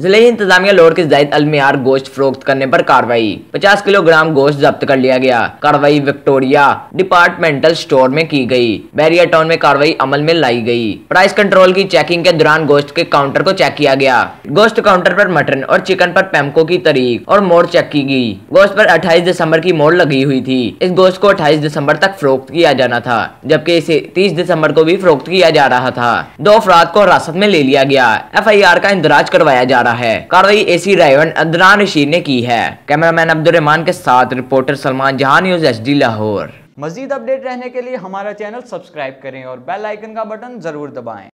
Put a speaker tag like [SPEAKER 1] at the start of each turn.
[SPEAKER 1] जिले इंतजामिया लोड के जायद अलमियार गोश्त फरोख्त करने पर कार्रवाई 50 किलोग्राम गोश्त जब्त कर लिया गया कार्रवाई विक्टोरिया डिपार्टमेंटल स्टोर में की गई बैरिया टाउन में कार्रवाई अमल में लाई गई प्राइस कंट्रोल की चेकिंग के दौरान गोश्त के काउंटर को चेक किया गया गोश्त काउंटर आरोप मटन और चिकन आरोप पेम्को की तारीख और मोड़ चेक की गई गोश्त आरोप अट्ठाईस दिसंबर की मोड़ लगी हुई थी इस गोश्त को अट्ठाईस दिसंबर तक फरोख्त किया जाना था जबकि इसे तीस दिसंबर को भी फरोख्त किया जा रहा था दो अफराद को हिरासत में ले लिया गया एफ का इंदराज करवाया जा रहा है कार्रवाई सी रायवन अदनान रशीद ने की है कैमरामैन अब्दुलरहमान के साथ रिपोर्टर सलमान जहां news H Lahore
[SPEAKER 2] Majeed update रहने के लिए हमारा चैनल सब्सक्राइब करें और बेल आइकन का बटन जरूर दबाएं